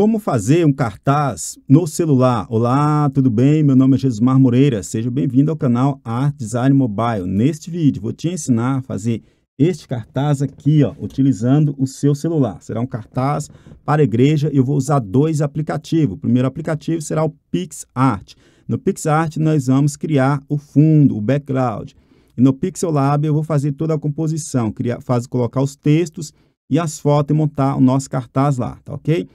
Como fazer um cartaz no celular? Olá, tudo bem? Meu nome é Jesus Mar Moreira. Seja bem-vindo ao canal Art Design Mobile. Neste vídeo, vou te ensinar a fazer este cartaz aqui, ó, utilizando o seu celular. Será um cartaz para igreja e eu vou usar dois aplicativos. O primeiro aplicativo será o PixArt. No PixArt, nós vamos criar o fundo, o background. E no Pixel Lab, eu vou fazer toda a composição, criar, faz, colocar os textos e as fotos e montar o nosso cartaz lá, tá ok?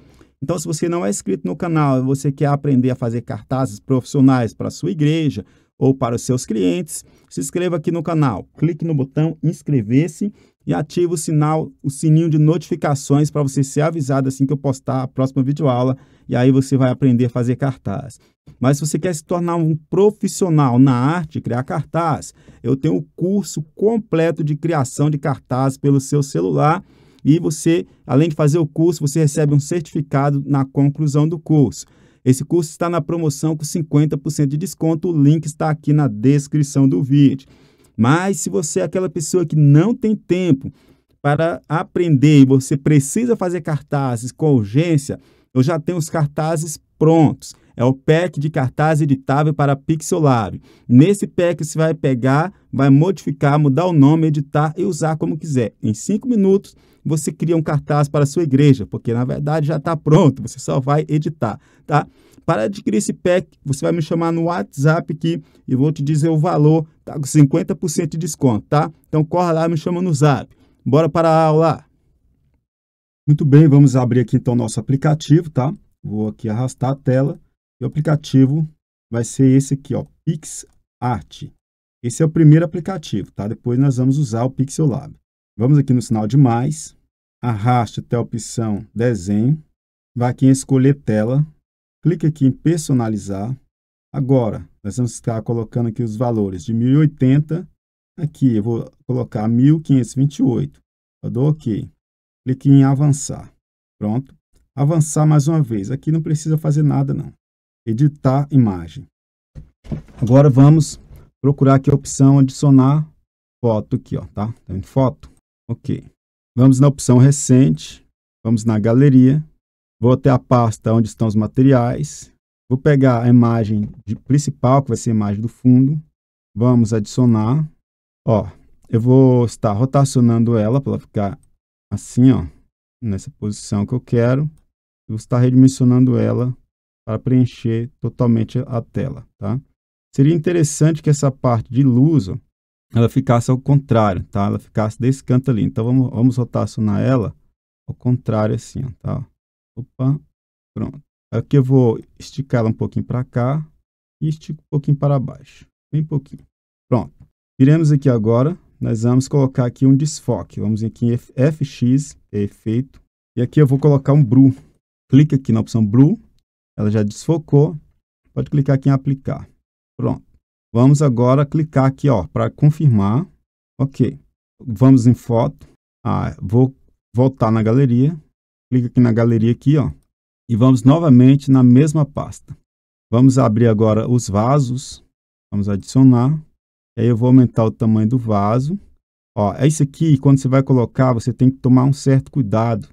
Então, se você não é inscrito no canal e você quer aprender a fazer cartazes profissionais para a sua igreja ou para os seus clientes, se inscreva aqui no canal, clique no botão inscrever-se e ative o sinal, o sininho de notificações para você ser avisado assim que eu postar a próxima videoaula e aí você vai aprender a fazer cartaz. Mas se você quer se tornar um profissional na arte de criar cartaz, eu tenho o um curso completo de criação de cartaz pelo seu celular e você, além de fazer o curso, você recebe um certificado na conclusão do curso. Esse curso está na promoção com 50% de desconto. O link está aqui na descrição do vídeo. Mas se você é aquela pessoa que não tem tempo para aprender e você precisa fazer cartazes com urgência, eu já tenho os cartazes prontos é o pack de cartaz editável para Pixelab. Nesse pack você vai pegar, vai modificar, mudar o nome, editar e usar como quiser. Em 5 minutos você cria um cartaz para a sua igreja, porque na verdade já está pronto, você só vai editar, tá? Para adquirir esse pack, você vai me chamar no WhatsApp aqui e vou te dizer o valor, tá com 50% de desconto, tá? Então corre lá, me chama no Zap. Bora para a aula. Muito bem, vamos abrir aqui então nosso aplicativo, tá? Vou aqui arrastar a tela e o aplicativo vai ser esse aqui, ó, PixArt. Esse é o primeiro aplicativo, tá? Depois nós vamos usar o Pixel Lab. Vamos aqui no sinal de mais, arraste até a opção desenho, vai aqui em escolher tela, clique aqui em personalizar. Agora, nós vamos estar colocando aqui os valores de 1080, aqui eu vou colocar 1528. Eu dou OK. Clique em avançar. Pronto. Avançar mais uma vez. Aqui não precisa fazer nada, não editar imagem. Agora vamos procurar aqui a opção adicionar foto aqui, ó, tá? Tá foto? Ok. Vamos na opção recente, vamos na galeria, vou até a pasta onde estão os materiais, vou pegar a imagem de, principal, que vai ser a imagem do fundo, vamos adicionar, ó, eu vou estar rotacionando ela para ela ficar assim, ó, nessa posição que eu quero, eu vou estar redimensionando ela para preencher totalmente a tela, tá? Seria interessante que essa parte de luz ela ficasse ao contrário, tá? Ela ficasse desse canto ali. Então vamos, vamos rotacionar ela ao contrário assim, ó, tá? Opa, pronto. Aqui eu vou esticar ela um pouquinho para cá e estico um pouquinho para baixo, bem pouquinho. Pronto. Viremos aqui agora, nós vamos colocar aqui um desfoque. Vamos aqui em FX, é efeito, e aqui eu vou colocar um brew. Clique aqui na opção brew ela já desfocou. Pode clicar aqui em aplicar. Pronto. Vamos agora clicar aqui, ó, para confirmar. Ok. Vamos em foto. Ah, vou voltar na galeria. Clica aqui na galeria aqui, ó. E vamos novamente na mesma pasta. Vamos abrir agora os vasos. Vamos adicionar. E aí eu vou aumentar o tamanho do vaso. Ó, é isso aqui, quando você vai colocar, você tem que tomar um certo cuidado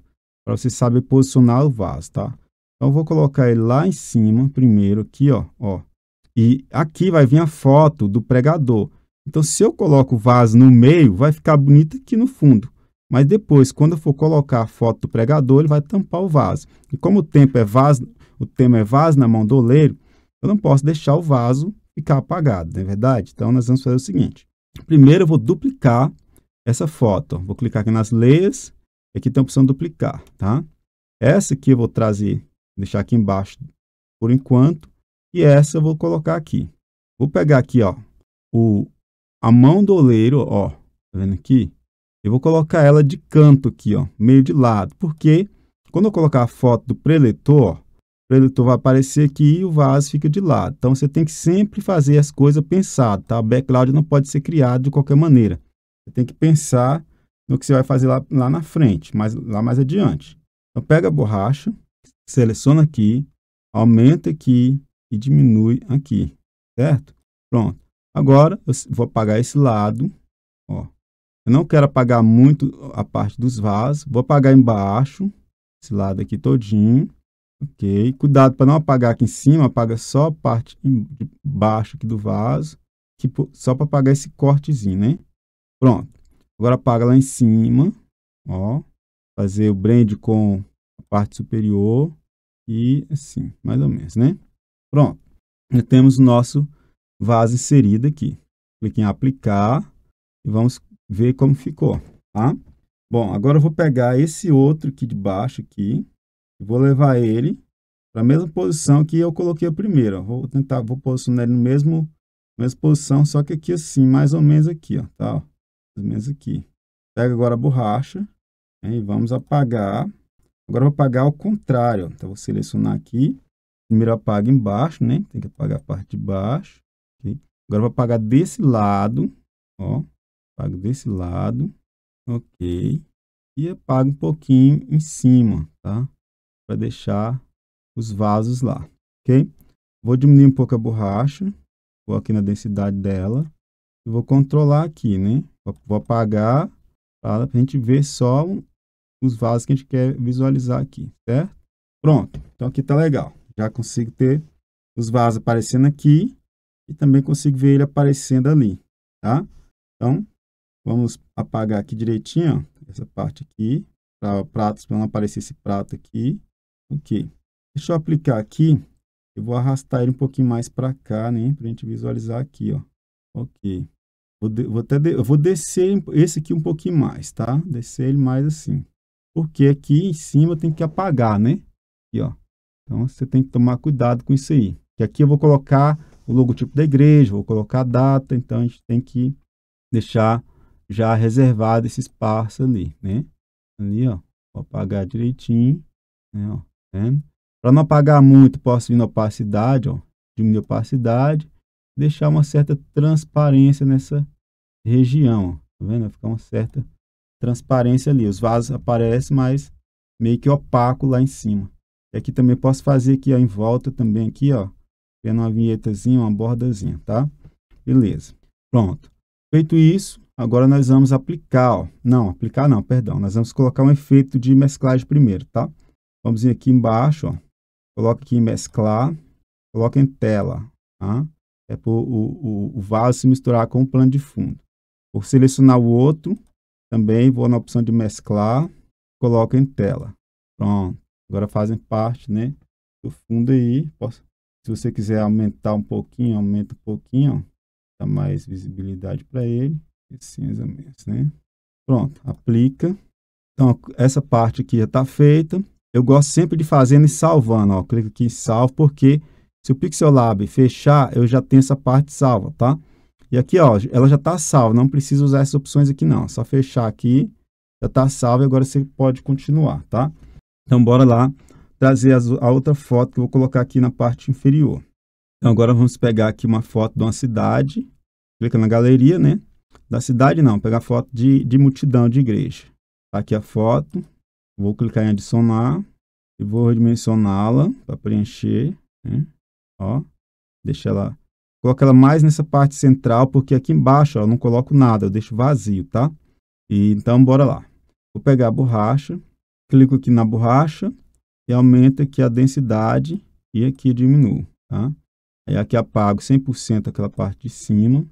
para você saber posicionar o vaso, tá? Então, eu vou colocar ele lá em cima primeiro, aqui, ó, ó. E aqui vai vir a foto do pregador. Então, se eu coloco o vaso no meio, vai ficar bonito aqui no fundo. Mas depois, quando eu for colocar a foto do pregador, ele vai tampar o vaso. E como o tempo é vaso, o tema é vaso na mão do oleiro, eu não posso deixar o vaso ficar apagado, não é verdade? Então, nós vamos fazer o seguinte. Primeiro, eu vou duplicar essa foto. Vou clicar aqui nas leias. Aqui tem a opção duplicar, tá? Essa aqui eu vou trazer deixar aqui embaixo por enquanto. E essa eu vou colocar aqui. Vou pegar aqui, ó, o, a mão do oleiro, ó, tá vendo aqui? Eu vou colocar ela de canto aqui, ó, meio de lado, porque quando eu colocar a foto do preletor, ó, o preletor vai aparecer aqui e o vaso fica de lado. Então, você tem que sempre fazer as coisas pensado, tá? O background não pode ser criado de qualquer maneira. Você tem que pensar no que você vai fazer lá, lá na frente, mas lá mais adiante. Então, pega a borracha, seleciona aqui, aumenta aqui e diminui aqui, certo? Pronto. Agora, eu vou apagar esse lado, ó. Eu não quero apagar muito a parte dos vasos, vou apagar embaixo, esse lado aqui todinho, ok? Cuidado para não apagar aqui em cima, apaga só a parte de baixo aqui do vaso, que, só para apagar esse cortezinho, né? Pronto. Agora apaga lá em cima, ó. Fazer o brand com a parte superior e assim, mais ou menos, né? Pronto. Já temos o nosso vaso inserido aqui. Clique em aplicar e vamos ver como ficou, tá? Bom, agora eu vou pegar esse outro aqui de baixo aqui e vou levar ele para a mesma posição que eu coloquei o primeiro. Vou tentar, vou posicionar ele no mesmo mesma posição, só que aqui assim, mais ou menos aqui, ó, tá? mais ou menos aqui. Pega agora a borracha né, e vamos apagar Agora, eu vou apagar ao contrário. Então, vou selecionar aqui. Primeiro apaga embaixo, né? Tem que apagar a parte de baixo. Okay? Agora, vou apagar desse lado. Ó, apago desse lado. Ok. E apago um pouquinho em cima, tá? Para deixar os vasos lá, ok? Vou diminuir um pouco a borracha. Vou aqui na densidade dela. E vou controlar aqui, né? Vou apagar para a gente ver só os vasos que a gente quer visualizar aqui, certo? Pronto, então aqui está legal. Já consigo ter os vasos aparecendo aqui e também consigo ver ele aparecendo ali, tá? Então, vamos apagar aqui direitinho, ó, essa parte aqui, para pratos, para não aparecer esse prato aqui. Ok. Deixa eu aplicar aqui, eu vou arrastar ele um pouquinho mais para cá, né, para a gente visualizar aqui, ó. Ok. Vou, de, vou até de, eu vou descer esse aqui um pouquinho mais, tá? Descer ele mais assim porque aqui em cima tem que apagar, né? Aqui, ó. Então, você tem que tomar cuidado com isso aí. E aqui eu vou colocar o logotipo da igreja, vou colocar a data, então a gente tem que deixar já reservado esse espaço ali, né? Ali, ó. Vou apagar direitinho, né, ó, tá Para não apagar muito, posso vir na opacidade, ó, diminuir a opacidade, deixar uma certa transparência nessa região, ó, tá vendo? Vai ficar uma certa transparência ali. Os vasos aparecem, mas meio que opaco lá em cima. E aqui também posso fazer aqui ó, em volta também aqui, ó, tendo uma vinhetazinha, uma bordazinha, tá? Beleza. Pronto. Feito isso, agora nós vamos aplicar, ó. Não, aplicar não, perdão. Nós vamos colocar um efeito de mesclagem primeiro, tá? Vamos vir aqui embaixo, ó. Coloca aqui em mesclar, coloca em tela, tá? É por o, o, o vaso se misturar com o plano de fundo. Vou selecionar o outro, também vou na opção de mesclar, coloco em tela. Pronto. Agora fazem parte, né, do fundo aí. Posso, se você quiser aumentar um pouquinho, aumenta um pouquinho, ó. Dá mais visibilidade para ele. E cinza mesmo, né? Pronto, aplica. Então, essa parte aqui já está feita. Eu gosto sempre de fazendo e salvando, ó. Clica aqui em salvo, porque se o Pixel Lab fechar, eu já tenho essa parte salva, tá? E aqui, ó, ela já está salva, não precisa usar essas opções aqui não. É só fechar aqui, já está salva e agora você pode continuar, tá? Então, bora lá trazer a outra foto que eu vou colocar aqui na parte inferior. Então, agora vamos pegar aqui uma foto de uma cidade, clica na galeria, né? Da cidade não, pegar foto de, de multidão de igreja. Tá aqui a foto, vou clicar em adicionar e vou redimensioná-la para preencher, né? Ó, deixa ela Coloco ela mais nessa parte central, porque aqui embaixo ó, eu não coloco nada, eu deixo vazio, tá? E, então, bora lá. Vou pegar a borracha, clico aqui na borracha e aumento aqui a densidade e aqui diminuo, tá? Aí aqui apago 100% aquela parte de cima,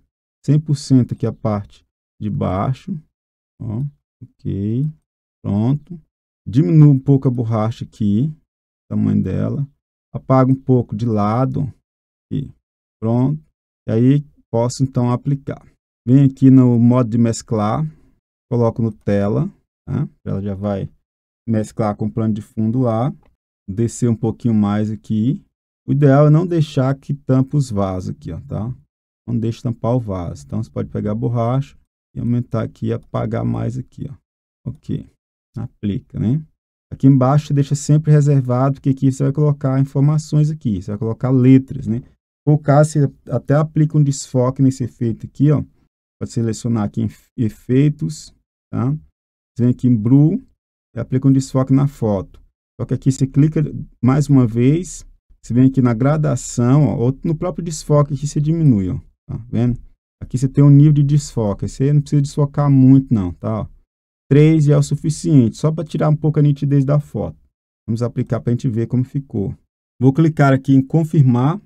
100% aqui a parte de baixo, ó, ok, pronto. Diminuo um pouco a borracha aqui, tamanho dela. Apago um pouco de lado, aqui, Pronto. E aí posso então aplicar. Venho aqui no modo de mesclar, coloco no tela, tá? ela já vai mesclar com o plano de fundo lá, descer um pouquinho mais aqui. O ideal é não deixar que tampa os vasos aqui, ó, tá? Não deixe tampar o vaso. Então, você pode pegar a borracha e aumentar aqui e apagar mais aqui, ó. Ok, aplica, né? Aqui embaixo deixa sempre reservado, porque aqui você vai colocar informações aqui, você vai colocar letras, né? focar, você até aplica um desfoque nesse efeito aqui, ó. Pode selecionar aqui em efeitos, tá? Você vem aqui em brew e aplica um desfoque na foto. Só que aqui você clica mais uma vez, você vem aqui na gradação, ó, ou no próprio desfoque aqui você diminui, ó. Tá vendo? Aqui você tem um nível de desfoque, você não precisa desfocar muito não, tá? 3 é o suficiente, só para tirar um pouco a nitidez da foto. Vamos aplicar para a gente ver como ficou. Vou clicar aqui em confirmar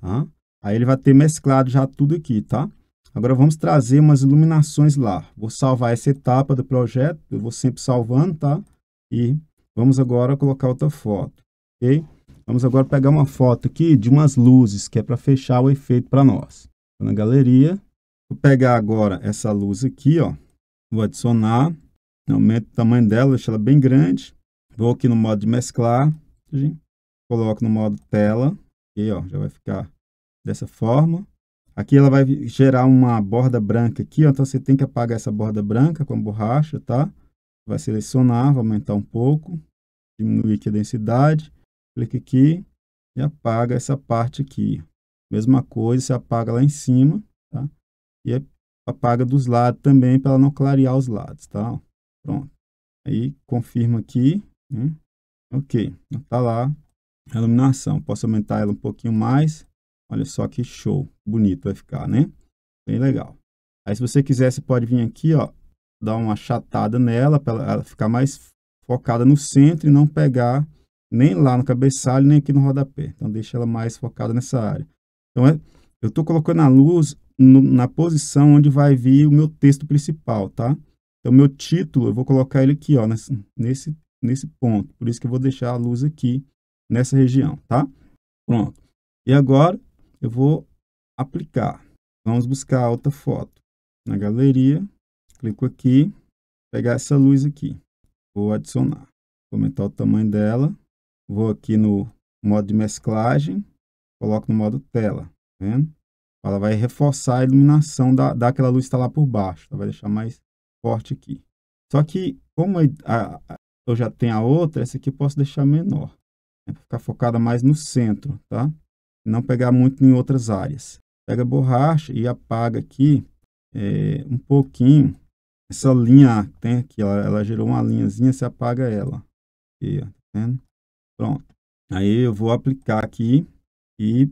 Tá? Aí ele vai ter mesclado já tudo aqui, tá? Agora vamos trazer umas iluminações lá. Vou salvar essa etapa do projeto, eu vou sempre salvando, tá? E vamos agora colocar outra foto, ok? Vamos agora pegar uma foto aqui de umas luzes, que é para fechar o efeito para nós. Tô na galeria, vou pegar agora essa luz aqui, ó. Vou adicionar, aumento o tamanho dela, deixo ela bem grande. Vou aqui no modo de mesclar, coloco no modo tela, Aqui, ó, já vai ficar dessa forma. Aqui ela vai gerar uma borda branca aqui, ó, então você tem que apagar essa borda branca com a borracha, tá? Vai selecionar, vai aumentar um pouco, diminuir aqui a densidade, clica aqui e apaga essa parte aqui. Mesma coisa, você apaga lá em cima, tá? E apaga dos lados também para não clarear os lados, tá? Pronto. Aí confirma aqui, né? ok, então, tá lá a iluminação. Posso aumentar ela um pouquinho mais. Olha só que show. Bonito vai ficar, né? Bem legal. Aí, se você quiser, você pode vir aqui, ó. Dar uma achatada nela para ela ficar mais focada no centro e não pegar nem lá no cabeçalho, nem aqui no rodapé. Então, deixa ela mais focada nessa área. Então, é, eu estou colocando a luz no, na posição onde vai vir o meu texto principal, tá? Então, meu título, eu vou colocar ele aqui, ó, nesse, nesse, nesse ponto. Por isso que eu vou deixar a luz aqui nessa região, tá? Pronto. E agora eu vou aplicar. Vamos buscar a outra foto. Na galeria, clico aqui, pegar essa luz aqui. Vou adicionar. Vou aumentar o tamanho dela. Vou aqui no modo de mesclagem, coloco no modo tela, tá vendo? Ela vai reforçar a iluminação da, daquela luz que está lá por baixo, ela vai deixar mais forte aqui. Só que, como a, a, eu já tenho a outra, essa aqui eu posso deixar menor. É ficar focada mais no centro, tá? Não pegar muito em outras áreas. Pega a borracha e apaga aqui é, um pouquinho. Essa linha que tem aqui, ela, ela gerou uma linhazinha, você apaga ela. Aqui, tá Pronto. Aí eu vou aplicar aqui e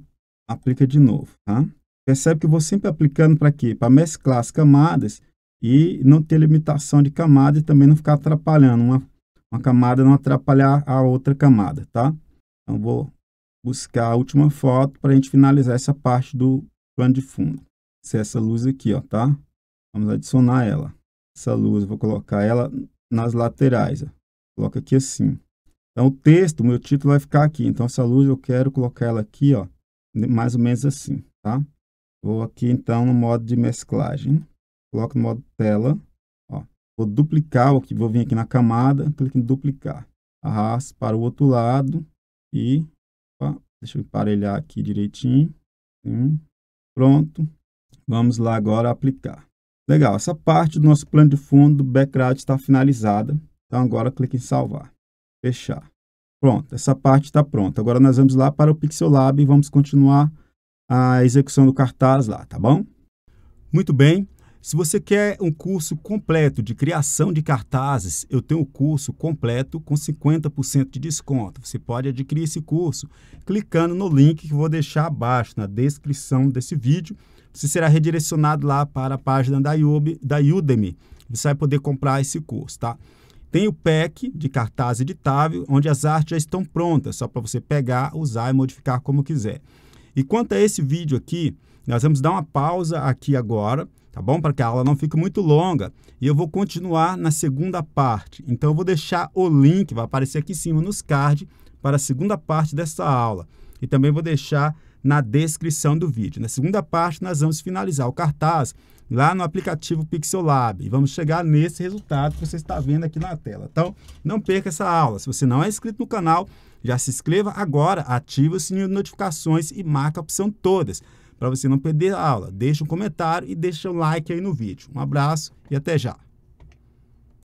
aplica de novo, tá? Percebe que eu vou sempre aplicando para quê? Para mesclar as camadas e não ter limitação de camada e também não ficar atrapalhando. Uma, uma camada não atrapalhar a outra camada, tá? Então, vou buscar a última foto para a gente finalizar essa parte do plano de fundo. Ser é essa luz aqui, ó, tá? Vamos adicionar ela. Essa luz, vou colocar ela nas laterais, ó. Coloca aqui assim. Então, o texto, o meu título vai ficar aqui. Então, essa luz eu quero colocar ela aqui, ó, mais ou menos assim, tá? Vou aqui, então, no modo de mesclagem. Coloco no modo tela, ó. Vou duplicar, vou vir aqui na camada, clique em duplicar. Arrasto para o outro lado, e opa, deixa eu emparelhar aqui direitinho. Sim, hum, pronto. Vamos lá agora aplicar. Legal, essa parte do nosso plano de fundo do background está finalizada. Então agora clique em salvar. Fechar. Pronto, essa parte está pronta. Agora nós vamos lá para o Pixel Lab e vamos continuar a execução do cartaz lá, tá bom? Muito bem. Se você quer um curso completo de criação de cartazes, eu tenho o um curso completo com 50% de desconto. Você pode adquirir esse curso clicando no link que vou deixar abaixo na descrição desse vídeo. Você será redirecionado lá para a página da, Udemy. Da Udemy. Você vai poder comprar esse curso, tá? Tem o pack de cartaz editável, onde as artes já estão prontas, só para você pegar, usar e modificar como quiser. E quanto a esse vídeo aqui, nós vamos dar uma pausa aqui agora tá bom? Para que a aula não fique muito longa. E eu vou continuar na segunda parte. Então, eu vou deixar o link, vai aparecer aqui em cima nos cards, para a segunda parte dessa aula. E também vou deixar na descrição do vídeo. Na segunda parte, nós vamos finalizar o cartaz lá no aplicativo Pixelab e vamos chegar nesse resultado que você está vendo aqui na tela. Então, não perca essa aula. Se você não é inscrito no canal, já se inscreva agora, ative o sininho de notificações e marca a opção todas para você não perder a aula. Deixa um comentário e deixa o um like aí no vídeo. Um abraço e até já.